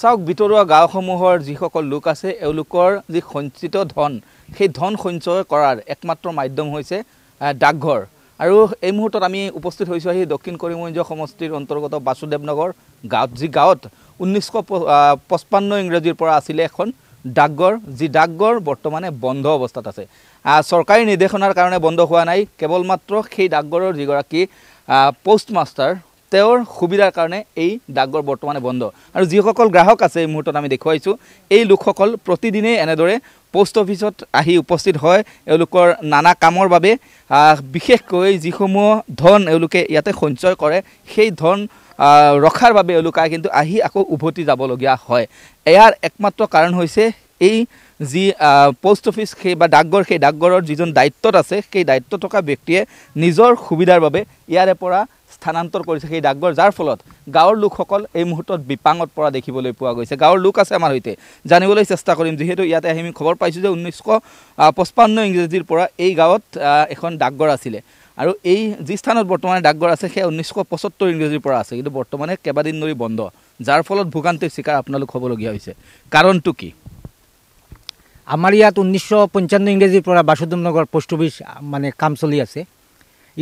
চাওক ভিতৰুৱা গাঁওসমূহৰ যিসকল লোক আছে এওঁলোকৰ যি সঞ্চিত ধন সেই ধন সঞ্চয় কৰাৰ একমাত্ৰ মাধ্যম হৈছে ডাকঘৰ আৰু এই মুহূৰ্তত আমি উপস্থিত হৈছোঁ আহি দক্ষিণ কৰিমগঞ্জ সমষ্টিৰ অন্তৰ্গত বাসুদেৱ নগৰ গাঁৱত যি গাঁৱত ঊনৈছশ পঁচপন্ন ইংৰাজীৰ পৰা আছিলে এখন ডাকঘৰ যি ডাকঘৰ বৰ্তমানে বন্ধ অৱস্থাত আছে চৰকাৰী নিৰ্দেশনাৰ কাৰণে বন্ধ হোৱা নাই কেৱল মাত্ৰ সেই ডাকঘৰৰ যিগৰাকী পষ্ট মাষ্টাৰ তেওঁৰ সুবিধাৰ কাৰণে এই ডাকঘৰ বৰ্তমানে বন্ধ আৰু যিসকল গ্ৰাহক আছে এই মুহূৰ্তত আমি দেখুৱাইছোঁ এই লোকসকল প্ৰতিদিনেই এনেদৰে পোষ্ট অফিচত আহি উপস্থিত হয় এওঁলোকৰ নানা কামৰ বাবে বিশেষকৈ যিসমূহ ধন এওঁলোকে ইয়াতে সঞ্চয় কৰে সেই ধন ৰখাৰ বাবে এওঁলোকে কিন্তু আহি আকৌ উভতি যাবলগীয়া হয় ইয়াৰ একমাত্ৰ কাৰণ হৈছে এই যি পোষ্ট অফিচ সেই বা ডাকঘৰ সেই ডাকঘৰৰ যিজন দায়িত্বত আছে সেই দায়িত্ব থকা ব্যক্তিয়ে নিজৰ সুবিধাৰ বাবে ইয়াৰে পৰা স্থানান্তৰ কৰিছে সেই ডাকঘৰ যাৰ ফলত গাঁৱৰ লোকসকল এই মুহূৰ্তত বিপাঙত পৰা দেখিবলৈ পোৱা গৈছে গাঁৱৰ লোক আছে আমাৰ সৈতে জানিবলৈ চেষ্টা কৰিম যিহেতু ইয়াতে আহি আমি খবৰ পাইছোঁ যে ঊনৈছশ পঁচপন্ন ইংৰাজীৰ পৰা এই গাঁৱত এখন ডাকঘৰ আছিলে আৰু এই যি স্থানত বৰ্তমানে ডাকঘৰ আছে সেয়া ঊনৈছশ পঁচত্তৰ ইংৰাজীৰ পৰা আছে কিন্তু বৰ্তমানে কেইবাদিন ধৰি বন্ধ যাৰ ফলত ভোগান্তিৰ চিকাৰ আপোনালোক হ'বলগীয়া হৈছে কাৰণটো কি আমাৰ ইয়াত ঊনৈছশ পঞ্চান্ন ইংৰাজীৰ পৰা বাসুদেৱ নগৰ পোষ্ট অফিচ মানে কাম চলি আছে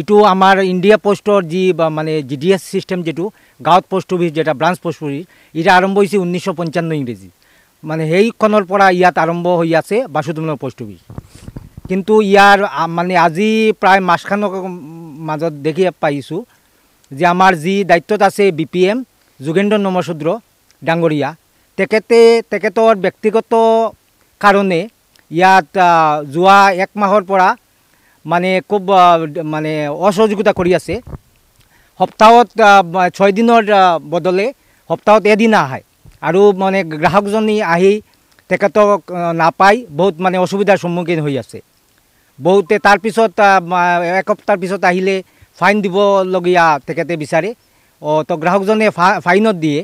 ইটো আমাৰ ইণ্ডিয়া পোষ্টৰ যি মানে জি ডি এছ ছিষ্টেম যিটো গাঁৱত পোষ্ট অফিচ যেটা ব্ৰাঞ্চ পোষ্ট অফিচ এতিয়া আৰম্ভ হৈছে ঊনৈছশ পঞ্চান্ন ইংৰাজী মানে সেইখনৰ পৰা ইয়াত আৰম্ভ হৈ আছে বাসুদেৱ নগৰ পোষ্ট অফিচ কিন্তু ইয়াৰ মানে আজি প্ৰায় মাছখানক মাজত দেখি পাইছোঁ যে আমাৰ যি দায়িত্বত আছে B P M Jogendra Namasudra ডাঙৰীয়া তেখেতে তেখেতৰ ব্যক্তিগত কাৰণে ইয়াত যোৱা এক মাহৰ পৰা মানে খুব মানে অসহযোগিতা কৰি আছে সপ্তাহত ছয়দিনৰ বদলে সপ্তাহত এদিনা আহে আৰু মানে গ্ৰাহকজনী আহি তেখেতক নাপায় বহুত মানে অসুবিধাৰ সন্মুখীন হৈ আছে বহুতে তাৰপিছত একসপ্তাহৰ পিছত আহিলে ফাইন দিবলগীয়া তেখেতে বিচাৰে অঁ তো গ্ৰাহকজনে ফা ফাইনত দিয়ে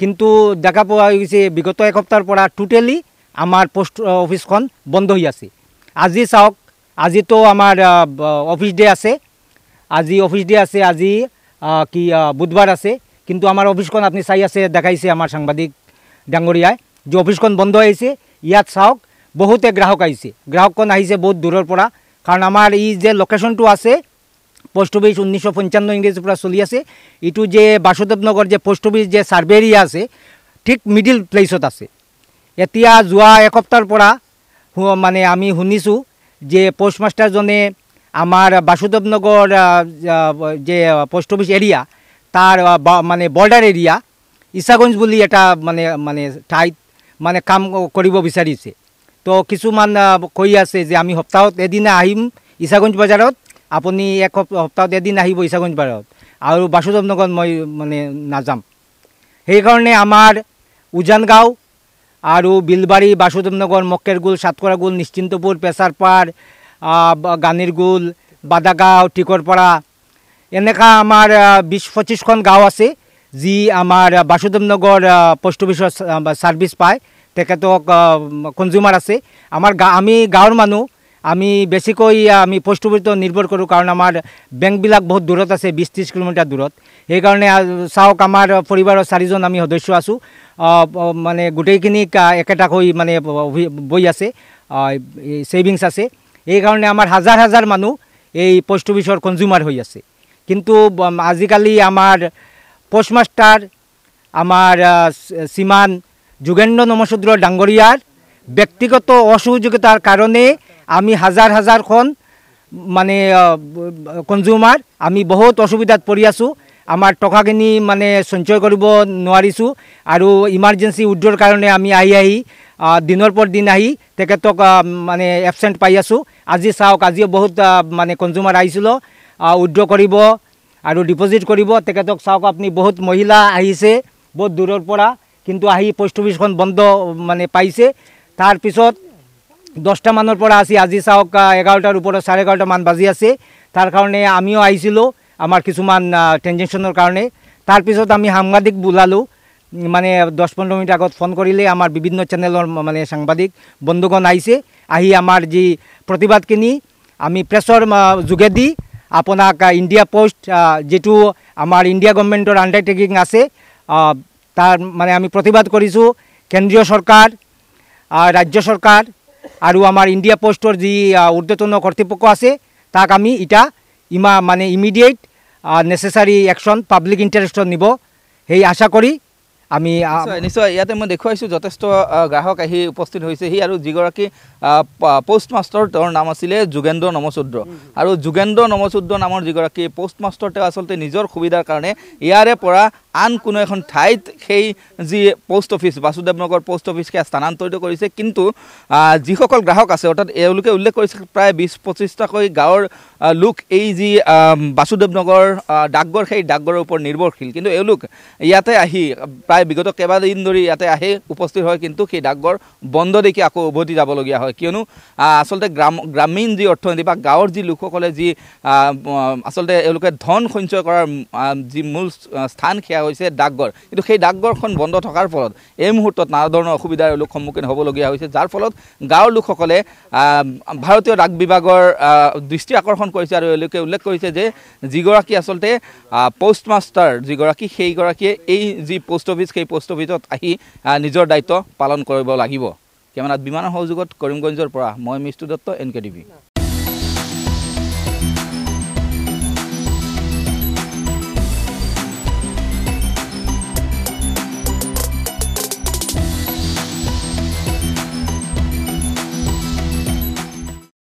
কিন্তু দেখা পোৱা গৈছে বিগত একসপ্তাহৰ পৰা টোটেলি আমাৰ পোষ্ট অফিচখন uh, বন্ধ হৈ আছে আজি চাওক আজিতো আমাৰ অফিচ ডে আছে আজি অফিচ ডে আছে আজি কি বুধবাৰ আছে কিন্তু আমাৰ অফিচখন আপুনি চাই আছে দেখাইছে আমাৰ সাংবাদিক ডাঙৰীয়াই যে অফিচখন বন্ধ হৈ আছে ইয়াত চাওক বহুতে গ্ৰাহক আহিছে গ্ৰাহকখন আহিছে বহুত দূৰৰ পৰা কাৰণ আমাৰ ই যে লোকেশ্যনটো আছে প'ষ্ট অফিচ ঊনৈছশ পঞ্চান্ন ইংৰাজীৰ পৰা চলি আছে এইটো যে বাসুদেৱ নগৰ যে প'ষ্ট অফিচ যে ছাৰ্ভে এৰিয়া আছে ঠিক মিডিল প্লেচত আছে এতিয়া যোৱা এসপ্তাহৰ পৰা মানে আমি শুনিছোঁ যে পোষ্ট মাষ্টাৰজনে আমাৰ বাসুদেৱ নগৰ যে পোষ্ট অফিচ এৰিয়া তাৰ মানে বৰ্ডাৰ এৰিয়া ইছাগঞ্জ বুলি এটা মানে মানে ঠাইত মানে কাম কৰিব বিচাৰিছে তো কিছুমান কৈ আছে যে আমি সপ্তাহত এদিনা আহিম ইছাগঞ্জ বজাৰত আপুনি এক সপ্তাহত এদিন আহিব ইছাগঞ্জ বজাৰত আৰু বাসুদেৱ নগৰত মই মানে নাযাম সেইকাৰণে আমাৰ উজান গাঁও আরও বিলবাড়ি বাসুদেবনগর সাতকরা গুল নিশ্চিন্তপুর পেশারপাড় গুল বাদাগাঁও টিকরপাড়া এনেকা আমাৰ বিছ পঁচিছখন গাঁও আছে যি আমাৰ বাসুদেৱনগৰ পোস্ট অফিস ছাৰ্ভিচ পায় তেখেতক কনজিউমার আছে আমাৰ গা আমি গাঁৱৰ মানুহ আমি বেছিকৈ আমি পোস্ট অফিচত নিৰ্ভৰ কৰোঁ কাৰণ আমাৰ বেংকবিলাক বহুত দূৰত আছে বিছ ত্ৰিছ কিলোমিটাৰ দূৰত সেইকাৰণে চাওক আমাৰ পৰিবাৰৰ চাৰিজন আমি সদস্য আছোঁ মানে গোটেইখিনিক একেটাক হৈ মানে বৈ আছে ছেভিংছ আছে এইকাৰণে আমাৰ হাজাৰ হাজাৰ মানুহ এই পোষ্ট অফিচৰ কনজিউমাৰ হৈ আছে কিন্তু আজিকালি আমাৰ পোষ্ট মাষ্টাৰ আমাৰ শ্ৰীমান যোগেন্দ্ৰ নমচুদ্ৰ ডাঙৰীয়াৰ ব্যক্তিগত অসহযোগিতাৰ কাৰণে আমি হাজাৰ হাজাৰখন মানে কনজিউমাৰ আমি বহুত অসুবিধাত পৰি আছোঁ আমাৰ টকাখিনি মানে সঞ্চয় কৰিব নোৱাৰিছোঁ আৰু ইমাৰ্জেঞ্চি উদ্যোগৰ কাৰণে আমি আহি আহি দিনৰ পৰ দিন আহি তেখেতক মানে এবচেণ্ট পাই আছোঁ আজি চাওক আজিও বহুত মানে কনজুমাৰ আহিছিলোঁ উদ্যোগ কৰিব আৰু ডিপজিট কৰিব তেখেতক চাওক আপুনি বহুত মহিলা আহিছে বহুত দূৰৰ পৰা কিন্তু আহি পষ্ট অফিচখন বন্ধ মানে পাইছে তাৰপিছত দহটামানৰ পৰা আছে আজি চাওক এঘাৰটাৰ ওপৰত চাৰে এঘাৰটামান বাজি আছে তাৰ কাৰণে আমিও আহিছিলোঁ আমাৰ কিছুমান টেনজেনশ্যনৰ কাৰণে তাৰপিছত আমি সাংবাদিক বোলালোঁ মানে দহ পোন্ধৰ মিনিট আগত ফোন কৰিলে আমাৰ বিভিন্ন চেনেলৰ মানে সাংবাদিক বন্ধুগণ আহিছে আহি আমাৰ যি প্ৰতিবাদখিনি আমি প্ৰেছৰ যোগেদি আপোনাক ইণ্ডিয়া পোষ্ট যিটো আমাৰ ইণ্ডিয়া গভৰ্ণমেণ্টৰ আণ্ডাৰটেকিং আছে তাৰ মানে আমি প্ৰতিবাদ কৰিছোঁ কেন্দ্ৰীয় চৰকাৰ ৰাজ্য চৰকাৰ আৰু আমাৰ ইণ্ডিয়া পোষ্টৰ যি উৰ্দ্বতন কৰ্তৃপক্ষ আছে তাক আমি এতিয়া ইমা মানে ইমিডিয়েট নেসেসারি অ্যাকশন পাবলিক ইণ্টাৰেষ্টত নিব সেই আশা কৰি আমি নিশ্চয় ইয়াতে মই দেখুৱাইছোঁ যথেষ্ট গ্ৰাহক আহি উপস্থিত হৈছেহি আৰু যিগৰাকী পষ্ট মাষ্টৰ তেওঁৰ নাম আছিলে যোগেন্দ্ৰ নমচুদ্ৰ আৰু যোগেন্দ্ৰ নমচুদ্ৰ নামৰ যিগৰাকী পষ্ট মাষ্টৰ তেওঁ আচলতে নিজৰ সুবিধাৰ কাৰণে ইয়াৰে পৰা আন কোনো এখন ঠাইত সেই যি পষ্ট অফিচ বাসুদেৱ নগৰ পষ্ট অফিচ সেয়া স্থানান্তৰিত কৰিছে কিন্তু যিসকল গ্ৰাহক আছে অৰ্থাৎ এওঁলোকে উল্লেখ কৰিছে প্ৰায় বিছ পঁচিছটাকৈ গাঁৱৰ লোক এই যি বাসুদেৱ নগৰ ডাকঘৰ সেই ডাকঘৰৰ ওপৰত নিৰ্ভৰশীল কিন্তু এওঁলোক ইয়াতে আহি প্ৰায় বিগত কেইবাদিন ধৰি ইয়াতে আহি উপস্থিত হয় কিন্তু সেই ডাকঘৰ বন্ধ দেখি আকৌ উভতি যাবলগীয়া হয় কিয়নো আচলতে গ্ৰাম গ্ৰামীণ যি অৰ্থনীতি বা গাঁৱৰ যি লোকসকলে যি আচলতে এওঁলোকে ধন সঞ্চয় কৰাৰ যি মূল স্থান সেয়া হৈছে ডাকঘৰ কিন্তু সেই ডাকঘৰখন বন্ধ থকাৰ ফলত এই মুহূৰ্তত নানা ধৰণৰ অসুবিধাৰ লোক সন্মুখীন হ'বলগীয়া হৈছে যাৰ ফলত গাঁৱৰ লোকসকলে ভাৰতীয় ডাক বিভাগৰ দৃষ্টি আকৰ্ষণ কৰিছে আৰু এওঁলোকে উল্লেখ কৰিছে যে যিগৰাকী আচলতে পষ্ট মাষ্টাৰ যিগৰাকী সেইগৰাকীয়ে এই যি পষ্ট অফিচ অফিচ সেই পোষ্টৰ ভিতৰত আহি নিজৰ দায়িত্ব পালন কৰিব লাগিব কেমেৰাত বিমানৰ সহযোগত কৰিমগঞ্জৰ পৰা মই Mistu Dutta N K TV